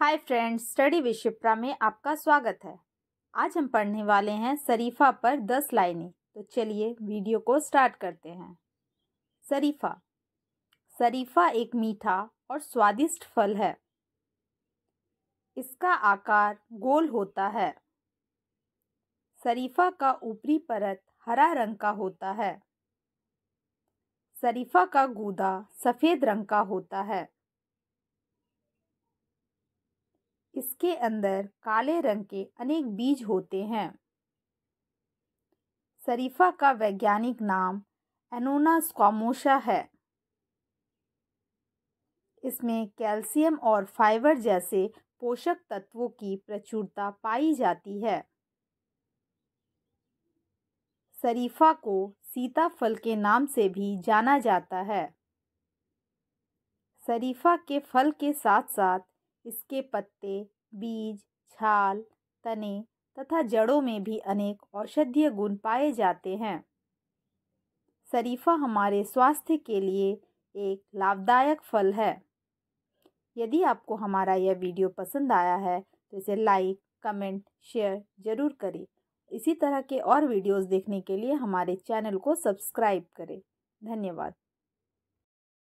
hi friends study विश्वप्रा में आपका स्वागत है आज हम पढ़ने वाले हैं शरीफा पर दस लाइनें तो चलिए वीडियो को स्टार्ट करते हैं शरीफा शरीफा एक मीठा और स्वादिष्ट फल है इसका आकार गोल होता है शरीफा का ऊपरी परत हरा रंग का होता है शरीफा का गूदा सफ़ेद रंग का होता है इसके अंदर काले रंग के अनेक बीज होते हैं शरीफा का वैज्ञानिक नाम एनोना स्कॉमोशा है इसमें कैल्शियम और फाइबर जैसे पोषक तत्वों की प्रचुरता पाई जाती है शरीफा को सीताफल के नाम से भी जाना जाता है शरीफा के फल के साथ साथ इसके पत्ते बीज छाल तने तथा जड़ों में भी अनेक औषधीय गुण पाए जाते हैं शरीफा हमारे स्वास्थ्य के लिए एक लाभदायक फल है यदि आपको हमारा यह वीडियो पसंद आया है तो इसे लाइक कमेंट शेयर ज़रूर करें इसी तरह के और वीडियोस देखने के लिए हमारे चैनल को सब्सक्राइब करें धन्यवाद